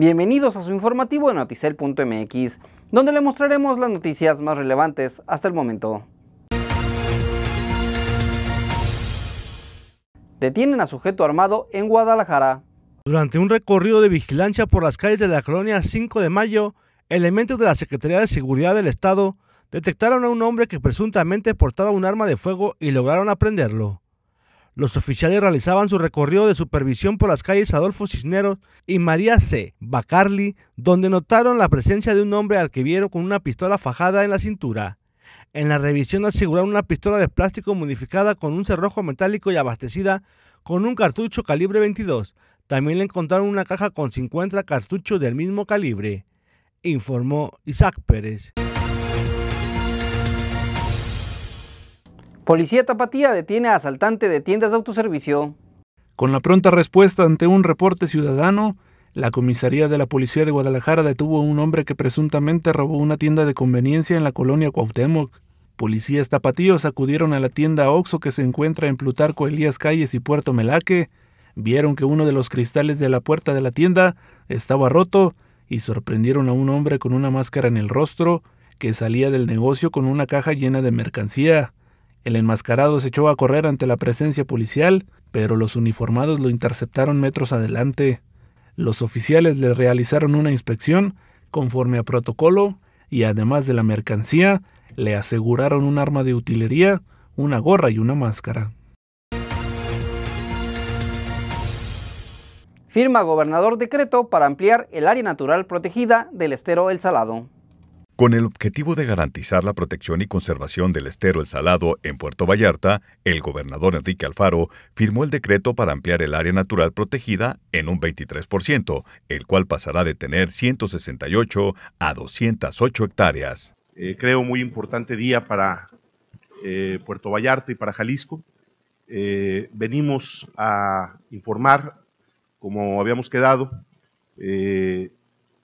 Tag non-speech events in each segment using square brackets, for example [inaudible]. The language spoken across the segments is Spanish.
Bienvenidos a su informativo de noticel.mx, donde le mostraremos las noticias más relevantes hasta el momento. Detienen a sujeto armado en Guadalajara. Durante un recorrido de vigilancia por las calles de la colonia 5 de Mayo, elementos de la Secretaría de Seguridad del Estado detectaron a un hombre que presuntamente portaba un arma de fuego y lograron aprenderlo. Los oficiales realizaban su recorrido de supervisión por las calles Adolfo Cisneros y María C. Bacarli, donde notaron la presencia de un hombre al que vieron con una pistola fajada en la cintura. En la revisión aseguraron una pistola de plástico modificada con un cerrojo metálico y abastecida con un cartucho calibre 22. También le encontraron una caja con 50 cartuchos del mismo calibre, informó Isaac Pérez. Policía Tapatía detiene a asaltante de tiendas de autoservicio. Con la pronta respuesta ante un reporte ciudadano, la comisaría de la Policía de Guadalajara detuvo a un hombre que presuntamente robó una tienda de conveniencia en la colonia Cuauhtémoc. Policías tapatíos acudieron a la tienda Oxo que se encuentra en Plutarco Elías Calles y Puerto Melaque. Vieron que uno de los cristales de la puerta de la tienda estaba roto y sorprendieron a un hombre con una máscara en el rostro que salía del negocio con una caja llena de mercancía. El enmascarado se echó a correr ante la presencia policial, pero los uniformados lo interceptaron metros adelante. Los oficiales le realizaron una inspección conforme a protocolo y además de la mercancía, le aseguraron un arma de utilería, una gorra y una máscara. Firma gobernador decreto para ampliar el área natural protegida del estero El Salado. Con el objetivo de garantizar la protección y conservación del estero El Salado en Puerto Vallarta, el gobernador Enrique Alfaro firmó el decreto para ampliar el área natural protegida en un 23%, el cual pasará de tener 168 a 208 hectáreas. Eh, creo muy importante día para eh, Puerto Vallarta y para Jalisco. Eh, venimos a informar, como habíamos quedado,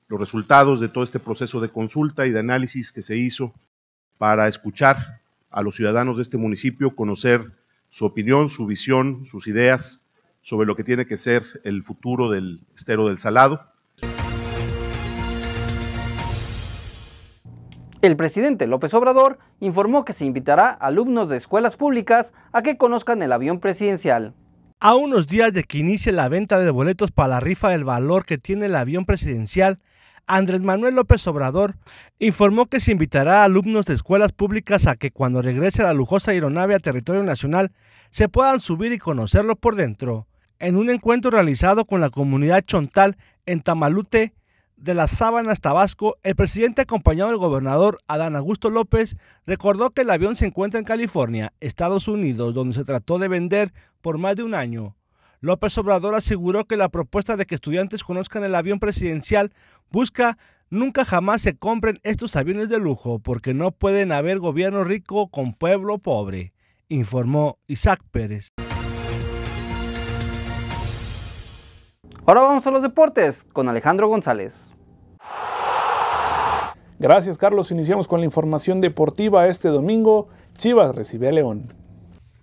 los resultados de todo este proceso de consulta y de análisis que se hizo para escuchar a los ciudadanos de este municipio, conocer su opinión, su visión, sus ideas sobre lo que tiene que ser el futuro del estero del Salado. El presidente López Obrador informó que se invitará a alumnos de escuelas públicas a que conozcan el avión presidencial. A unos días de que inicie la venta de boletos para la rifa el valor que tiene el avión presidencial, Andrés Manuel López Obrador informó que se invitará a alumnos de escuelas públicas a que cuando regrese la lujosa aeronave a territorio nacional se puedan subir y conocerlo por dentro. En un encuentro realizado con la comunidad chontal en Tamalute de las Sábanas, Tabasco, el presidente acompañado del gobernador Adán Augusto López recordó que el avión se encuentra en California, Estados Unidos, donde se trató de vender por más de un año. López Obrador aseguró que la propuesta de que estudiantes conozcan el avión presidencial busca nunca jamás se compren estos aviones de lujo porque no pueden haber gobierno rico con pueblo pobre, informó Isaac Pérez. Ahora vamos a los deportes con Alejandro González. Gracias Carlos, iniciamos con la información deportiva este domingo. Chivas recibe a León.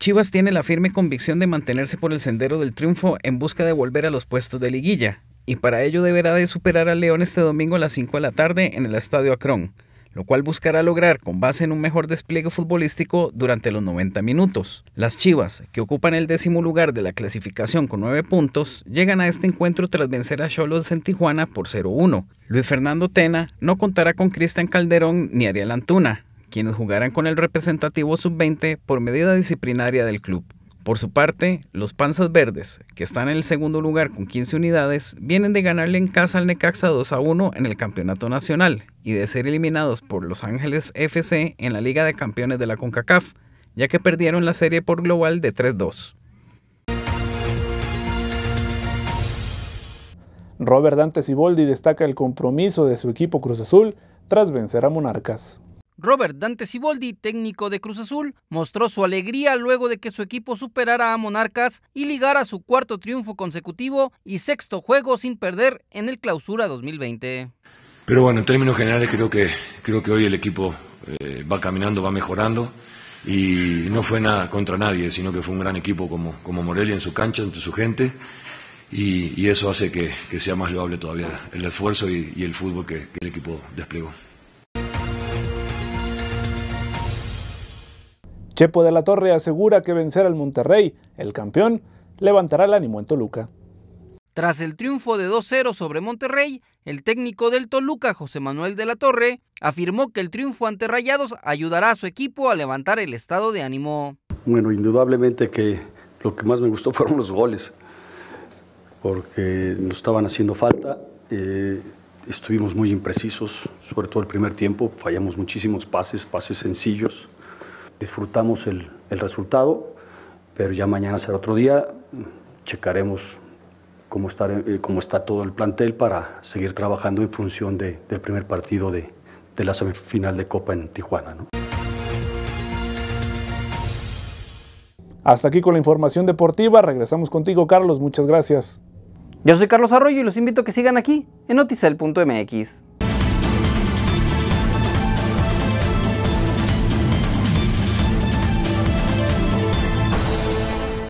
Chivas tiene la firme convicción de mantenerse por el sendero del triunfo en busca de volver a los puestos de liguilla, y para ello deberá de superar a León este domingo a las 5 de la tarde en el Estadio Acron, lo cual buscará lograr con base en un mejor despliegue futbolístico durante los 90 minutos. Las Chivas, que ocupan el décimo lugar de la clasificación con 9 puntos, llegan a este encuentro tras vencer a Cholos en Tijuana por 0-1. Luis Fernando Tena no contará con Cristian Calderón ni Ariel Antuna, quienes jugarán con el representativo sub-20 por medida disciplinaria del club. Por su parte, los Panzas Verdes, que están en el segundo lugar con 15 unidades, vienen de ganarle en casa al Necaxa 2 a 1 en el Campeonato Nacional y de ser eliminados por Los Ángeles FC en la Liga de Campeones de la CONCACAF, ya que perdieron la serie por global de 3-2. Robert Dante Siboldi destaca el compromiso de su equipo Cruz Azul tras vencer a Monarcas. Robert Dante Siboldi, técnico de Cruz Azul, mostró su alegría luego de que su equipo superara a Monarcas y ligara su cuarto triunfo consecutivo y sexto juego sin perder en el Clausura 2020. Pero bueno, en términos generales creo que creo que hoy el equipo eh, va caminando, va mejorando y no fue nada contra nadie, sino que fue un gran equipo como, como Morelia en su cancha, entre su gente y, eso hace que, sea más loable todavía el esfuerzo y, el fútbol que el equipo desplegó. Chepo de la Torre asegura que vencer al Monterrey, el campeón, levantará el ánimo en Toluca. Tras el triunfo de 2-0 sobre Monterrey, el técnico del Toluca, José Manuel de la Torre, afirmó que el triunfo ante Rayados ayudará a su equipo a levantar el estado de ánimo. Bueno, indudablemente que lo que más me gustó [laughs] fueron los goles, porque nos estaban haciendo falta, eh, estuvimos muy imprecisos, sobre todo el primer tiempo, fallamos muchísimos pases, pases sencillos. Disfrutamos el, resultado, pero ya mañana será otro día. Checaremos cómo está, eh, cómo está todo el plantel para seguir trabajando en función del primer partido de, la semifinal de Copa en Tijuana. Hasta aquí con la información deportiva. Regresamos contigo, Carlos. Muchas gracias. Yo soy Carlos Arroyo y los invito a que sigan aquí en noticel.mx.